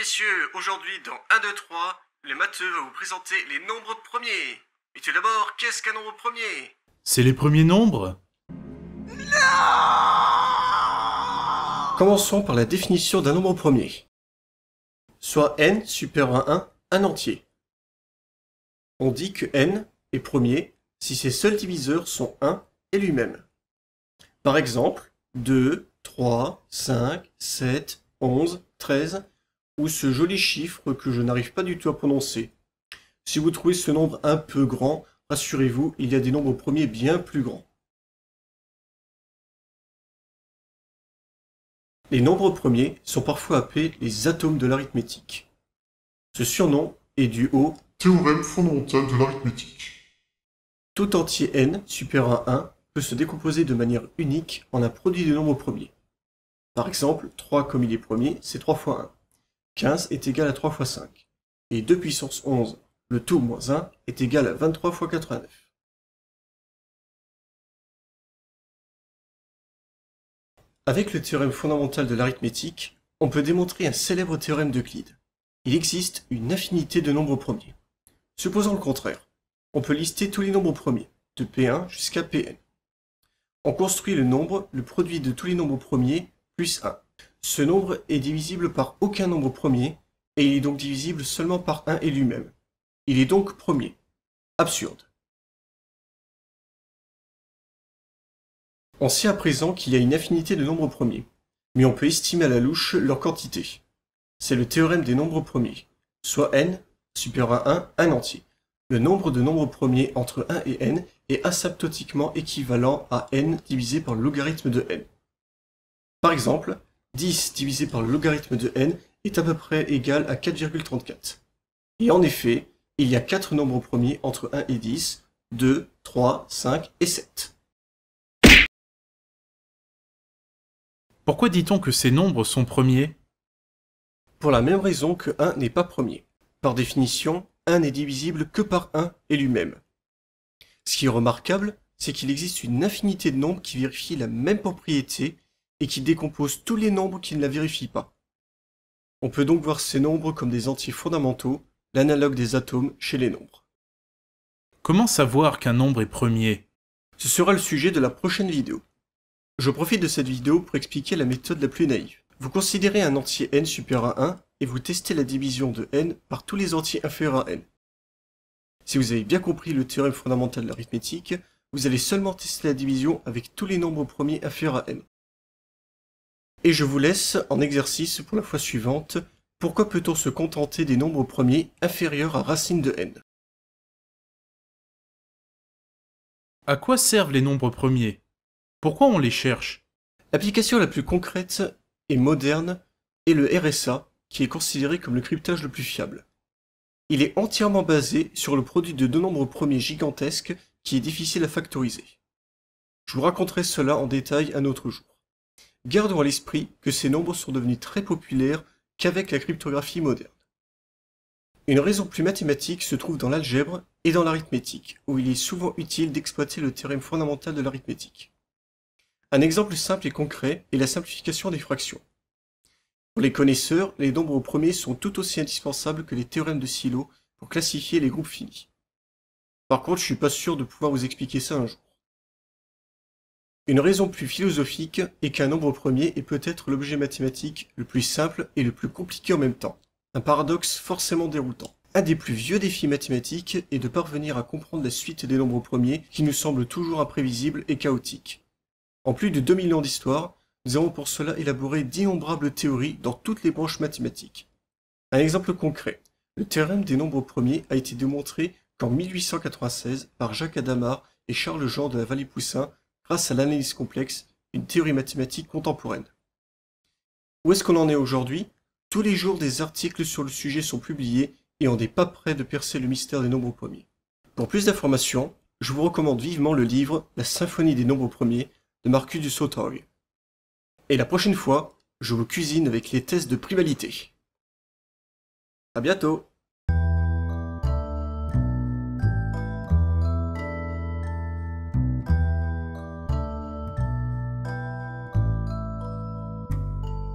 messieurs, aujourd'hui dans 1, 2, 3, le matheux va vous présenter les nombres premiers. Mais tout d'abord, qu'est-ce qu'un nombre premier C'est les premiers nombres Non Commençons par la définition d'un nombre premier. Soit n supérieur à 1, un entier. On dit que n est premier si ses seuls diviseurs sont 1 et lui-même. Par exemple, 2, 3, 5, 7, 11, 13 ou ce joli chiffre que je n'arrive pas du tout à prononcer. Si vous trouvez ce nombre un peu grand, rassurez-vous, il y a des nombres premiers bien plus grands. Les nombres premiers sont parfois appelés les atomes de l'arithmétique. Ce surnom est dû au théorème fondamental de l'arithmétique. Tout entier n supérieur à 1 peut se décomposer de manière unique en un produit de nombres premiers. Par exemple, 3 comme il est premier, c'est 3 fois 1. 15 est égal à 3 fois 5. Et 2 puissance 11, le tout moins 1, est égal à 23 fois 89. Avec le théorème fondamental de l'arithmétique, on peut démontrer un célèbre théorème d'Euclide. Il existe une infinité de nombres premiers. Supposons le contraire. On peut lister tous les nombres premiers, de P1 jusqu'à Pn. On construit le nombre, le produit de tous les nombres premiers, plus 1. Ce nombre est divisible par aucun nombre premier, et il est donc divisible seulement par 1 et lui-même. Il est donc premier. Absurde. On sait à présent qu'il y a une infinité de nombres premiers, mais on peut estimer à la louche leur quantité. C'est le théorème des nombres premiers, soit n supérieur à 1, un entier. Le nombre de nombres premiers entre 1 et n est asymptotiquement équivalent à n divisé par le logarithme de n. Par exemple, 10 divisé par le logarithme de n est à peu près égal à 4,34. Et en effet, il y a 4 nombres premiers entre 1 et 10, 2, 3, 5 et 7. Pourquoi dit-on que ces nombres sont premiers Pour la même raison que 1 n'est pas premier. Par définition, 1 n'est divisible que par 1 et lui-même. Ce qui est remarquable, c'est qu'il existe une infinité de nombres qui vérifient la même propriété et qui décompose tous les nombres qui ne la vérifient pas. On peut donc voir ces nombres comme des entiers fondamentaux, l'analogue des atomes chez les nombres. Comment savoir qu'un nombre est premier Ce sera le sujet de la prochaine vidéo. Je profite de cette vidéo pour expliquer la méthode la plus naïve. Vous considérez un entier n supérieur à 1 et vous testez la division de n par tous les entiers inférieurs à n. Si vous avez bien compris le théorème fondamental de l'arithmétique, vous allez seulement tester la division avec tous les nombres premiers inférieurs à n. Et je vous laisse en exercice pour la fois suivante. Pourquoi peut-on se contenter des nombres premiers inférieurs à racine de n À quoi servent les nombres premiers Pourquoi on les cherche L'application la plus concrète et moderne est le RSA, qui est considéré comme le cryptage le plus fiable. Il est entièrement basé sur le produit de deux nombres premiers gigantesques qui est difficile à factoriser. Je vous raconterai cela en détail un autre jour gardons à l'esprit que ces nombres sont devenus très populaires qu'avec la cryptographie moderne. Une raison plus mathématique se trouve dans l'algèbre et dans l'arithmétique, où il est souvent utile d'exploiter le théorème fondamental de l'arithmétique. Un exemple simple et concret est la simplification des fractions. Pour les connaisseurs, les nombres premiers sont tout aussi indispensables que les théorèmes de Silo pour classifier les groupes finis. Par contre, je suis pas sûr de pouvoir vous expliquer ça un jour. Une raison plus philosophique est qu'un nombre premier est peut-être l'objet mathématique le plus simple et le plus compliqué en même temps, un paradoxe forcément déroutant. Un des plus vieux défis mathématiques est de parvenir à comprendre la suite des nombres premiers qui nous semble toujours imprévisible et chaotique. En plus de 2000 ans d'histoire, nous avons pour cela élaboré d'innombrables théories dans toutes les branches mathématiques. Un exemple concret, le théorème des nombres premiers a été démontré qu'en 1896 par Jacques Adamard et Charles Jean de la Vallée-Poussin grâce à l'analyse complexe, une théorie mathématique contemporaine. Où est-ce qu'on en est aujourd'hui Tous les jours, des articles sur le sujet sont publiés et on n'est pas prêt de percer le mystère des nombres premiers. Pour plus d'informations, je vous recommande vivement le livre La symphonie des nombres premiers de Marcus du Sautoy. Et la prochaine fois, je vous cuisine avec les tests de primalité. À bientôt